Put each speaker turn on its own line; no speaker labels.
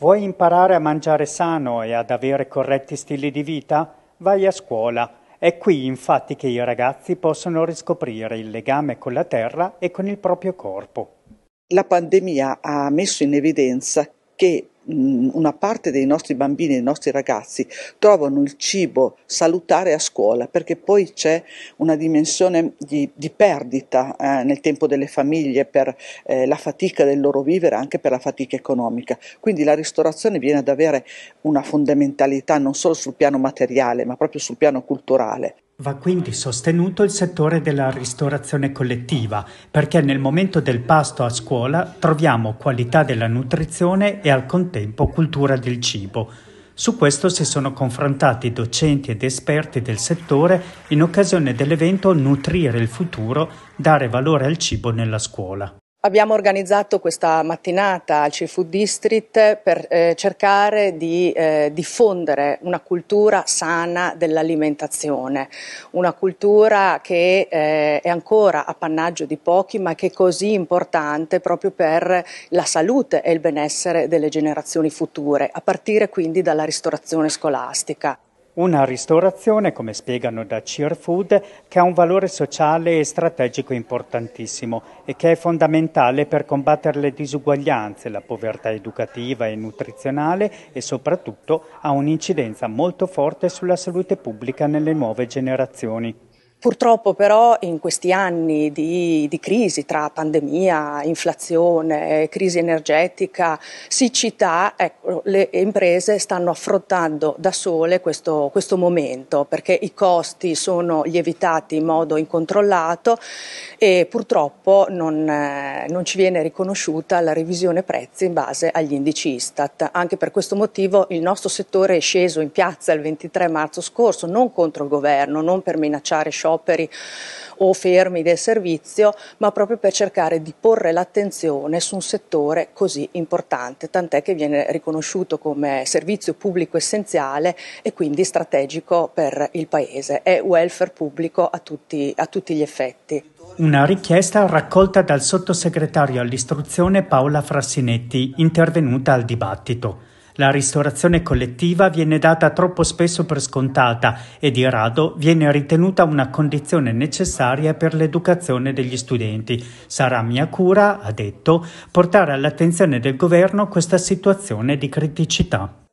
Vuoi imparare a mangiare sano e ad avere corretti stili di vita? Vai a scuola. È qui infatti che i ragazzi possono riscoprire il legame con la terra e con il proprio corpo.
La pandemia ha messo in evidenza che Mm, una parte dei nostri bambini, dei nostri ragazzi trovano il cibo salutare a scuola perché poi c'è una dimensione di, di perdita eh, nel tempo delle famiglie per eh, la fatica del loro vivere, anche per la fatica economica. Quindi la ristorazione viene ad avere una fondamentalità non solo sul piano materiale ma proprio sul piano culturale.
Va quindi sostenuto il settore della ristorazione collettiva, perché nel momento del pasto a scuola troviamo qualità della nutrizione e al contempo cultura del cibo. Su questo si sono confrontati docenti ed esperti del settore in occasione dell'evento Nutrire il futuro, dare valore al cibo nella scuola.
Abbiamo organizzato questa mattinata al Seafood District per eh, cercare di eh, diffondere una cultura sana dell'alimentazione, una cultura che eh, è ancora appannaggio di pochi ma che è così importante proprio per la salute e il benessere delle generazioni future, a partire quindi dalla ristorazione scolastica.
Una ristorazione, come spiegano da Cheer Food, che ha un valore sociale e strategico importantissimo e che è fondamentale per combattere le disuguaglianze, la povertà educativa e nutrizionale e soprattutto ha un'incidenza molto forte sulla salute pubblica nelle nuove generazioni. Purtroppo però in questi
anni di, di, crisi tra pandemia, inflazione, crisi energetica, siccità, ecco, le imprese stanno affrontando da sole questo, questo, momento perché i costi sono lievitati in modo incontrollato e purtroppo non, eh, non ci viene riconosciuta la revisione prezzi in base agli indici Istat. Anche per questo motivo il nostro settore è sceso in piazza il 23 marzo scorso non contro il governo, non per minacciare sciopero scioperi o fermi del servizio, ma proprio per cercare di porre l'attenzione su un settore così importante, tant'è che viene riconosciuto come servizio pubblico essenziale e quindi strategico per il Paese. È welfare pubblico a tutti, a tutti gli effetti.
Una richiesta raccolta dal sottosegretario all'istruzione Paola Frassinetti, intervenuta al dibattito. La ristorazione collettiva viene data troppo spesso per scontata e di rado viene ritenuta una condizione necessaria per l'educazione degli studenti. Sarà mia cura, ha detto, portare all'attenzione del governo questa situazione di criticità.